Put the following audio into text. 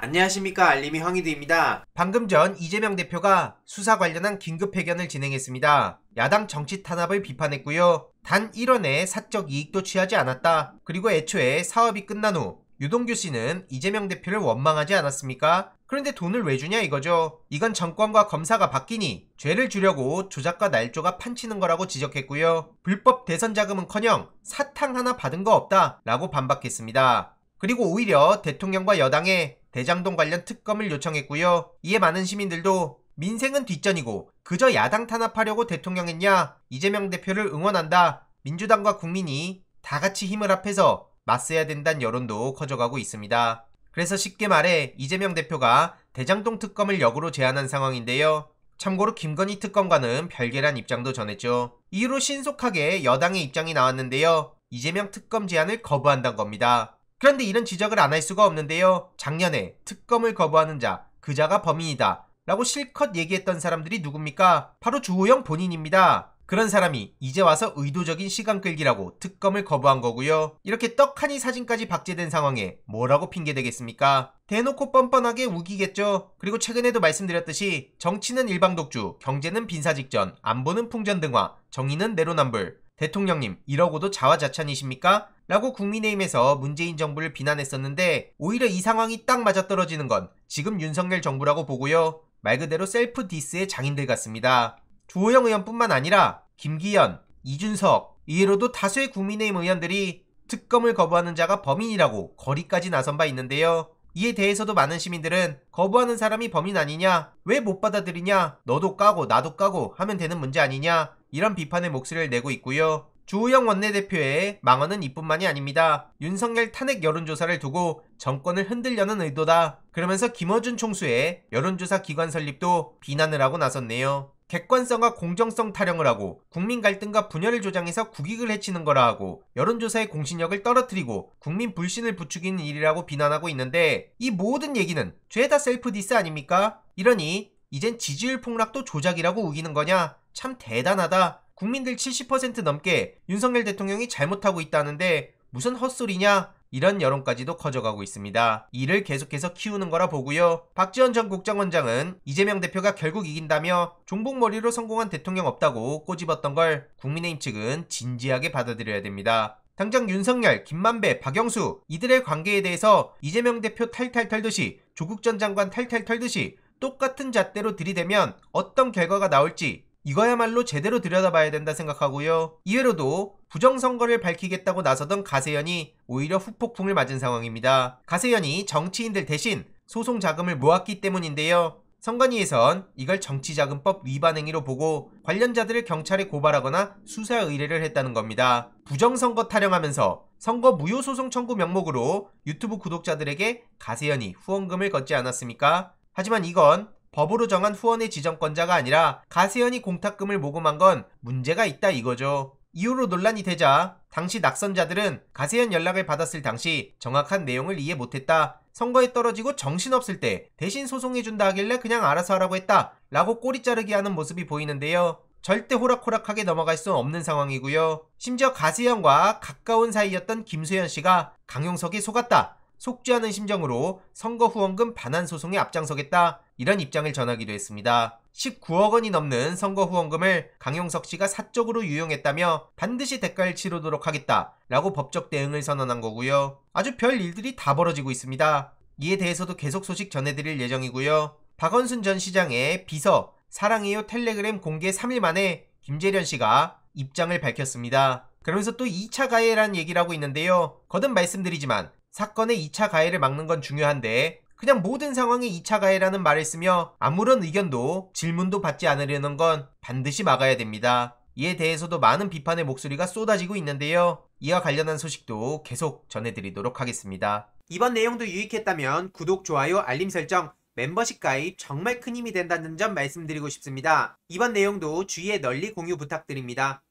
안녕하십니까 알림이 황희드입니다. 방금 전 이재명 대표가 수사 관련한 긴급 회견을 진행했습니다. 야당 정치 탄압을 비판했고요. 단 1원의 사적 이익도 취하지 않았다. 그리고 애초에 사업이 끝난 후 유동규 씨는 이재명 대표를 원망하지 않았습니까? 그런데 돈을 왜 주냐 이거죠. 이건 정권과 검사가 바뀌니 죄를 주려고 조작과 날조가 판치는 거라고 지적했고요. 불법 대선 자금은커녕 사탕 하나 받은 거 없다 라고 반박했습니다. 그리고 오히려 대통령과 여당에 대장동 관련 특검을 요청했고요. 이에 많은 시민들도 민생은 뒷전이고 그저 야당 탄압하려고 대통령 했냐 이재명 대표를 응원한다 민주당과 국민이 다 같이 힘을 합해서 맞서야 된다는 여론도 커져가고 있습니다. 그래서 쉽게 말해 이재명 대표가 대장동 특검을 역으로 제안한 상황인데요. 참고로 김건희 특검과는 별개란 입장도 전했죠. 이후로 신속하게 여당의 입장이 나왔는데요. 이재명 특검 제안을 거부한단 겁니다. 그런데 이런 지적을 안 할 수가 없는데요. 작년에 특검을 거부하는 자, 그자가 범인이다. 라고 실컷 얘기했던 사람들이 누굽니까? 바로 주호영 본인입니다. 그런 사람이 이제 와서 의도적인 시간 끌기라고 특검을 거부한 거고요. 이렇게 떡하니 사진까지 박제된 상황에 뭐라고 핑계대겠습니까? 대놓고 뻔뻔하게 우기겠죠. 그리고 최근에도 말씀드렸듯이 정치는 일방독주, 경제는 빈사 직전, 안보는 풍전등화, 정의는 내로남불. 대통령님, 이러고도 자화자찬이십니까? 라고 국민의힘에서 문재인 정부를 비난했었는데 오히려 이 상황이 딱 맞아떨어지는 건 지금 윤석열 정부라고 보고요. 말 그대로 셀프 디스의 장인들 같습니다. 주호영 의원뿐만 아니라 김기현, 이준석, 이외로도 다수의 국민의힘 의원들이 특검을 거부하는 자가 범인이라고 거리까지 나선 바 있는데요. 이에 대해서도 많은 시민들은 거부하는 사람이 범인 아니냐, 왜 못 받아들이냐, 너도 까고 나도 까고 하면 되는 문제 아니냐, 이런 비판의 목소리를 내고 있고요. 주우영 원내대표의 망언은 이뿐만이 아닙니다. 윤석열 탄핵 여론조사를 두고 정권을 흔들려는 의도다. 그러면서 김어준 총수의 여론조사 기관 설립도 비난을 하고 나섰네요. 객관성과 공정성 타령을 하고 국민 갈등과 분열을 조장해서 국익을 해치는 거라 하고 여론조사의 공신력을 떨어뜨리고 국민 불신을 부추기는 일이라고 비난하고 있는데 이 모든 얘기는 죄다 셀프 디스 아닙니까? 이러니 이젠 지지율 폭락도 조작이라고 우기는 거냐? 참 대단하다. 국민들 70% 넘게 윤석열 대통령이 잘못하고 있다는데 무슨 헛소리냐? 이런 여론까지도 커져가고 있습니다. 이를 계속해서 키우는 거라 보고요. 박지원 전 국정원장은 이재명 대표가 결국 이긴다며 종북머리로 성공한 대통령 없다고 꼬집었던 걸 국민의힘 측은 진지하게 받아들여야 됩니다. 당장 윤석열, 김만배, 박영수 이들의 관계에 대해서 이재명 대표 탈탈 털듯이 조국 전 장관 탈탈 털듯이 똑같은 잣대로 들이대면 어떤 결과가 나올지 이거야말로 제대로 들여다봐야 된다 생각하고요. 이외로도 부정선거를 밝히겠다고 나서던 가세연이 오히려 후폭풍을 맞은 상황입니다. 가세연이 정치인들 대신 소송 자금을 모았기 때문인데요. 선관위에선 이걸 정치자금법 위반 행위로 보고 관련자들을 경찰에 고발하거나 수사 의뢰를 했다는 겁니다. 부정선거 타령하면서 선거 무효소송 청구 명목으로 유튜브 구독자들에게 가세연이 후원금을 걷지 않았습니까? 하지만 이건 법으로 정한 후원의 지정권자가 아니라 가세현이 공탁금을 모금한 건 문제가 있다 이거죠. 이후로 논란이 되자 당시 낙선자들은 가세현 연락을 받았을 당시 정확한 내용을 이해 못했다. 선거에 떨어지고 정신없을 때 대신 소송해준다 하길래 그냥 알아서 하라고 했다. 라고 꼬리 자르기 하는 모습이 보이는데요. 절대 호락호락하게 넘어갈 수 없는 상황이고요. 심지어 가세현과 가까운 사이였던 김수현 씨가 강용석이 속았다. 속죄하는 심정으로 선거 후원금 반환 소송에 앞장서겠다 이런 입장을 전하기도 했습니다. 19억 원이 넘는 선거 후원금을 강용석 씨가 사적으로 유용했다며 반드시 대가를 치르도록 하겠다라고 법적 대응을 선언한 거고요. 아주 별 일들이 다 벌어지고 있습니다. 이에 대해서도 계속 소식 전해드릴 예정이고요. 박원순 전 시장의 비서 사랑해요 텔레그램 공개 3일 만에 김재련 씨가 입장을 밝혔습니다. 그러면서 또 2차 가해란 얘기를 하고 있는데요. 거듭 말씀드리지만 사건의 2차 가해를 막는 건 중요한데 그냥 모든 상황에 2차 가해라는 말을 쓰며 아무런 의견도 질문도 받지 않으려는 건 반드시 막아야 됩니다. 이에 대해서도 많은 비판의 목소리가 쏟아지고 있는데요. 이와 관련한 소식도 계속 전해드리도록 하겠습니다. 이번 내용도 유익했다면 구독, 좋아요, 알림 설정, 멤버십 가입 정말 큰 힘이 된다는 점 말씀드리고 싶습니다. 이번 내용도 주위에 널리 공유 부탁드립니다.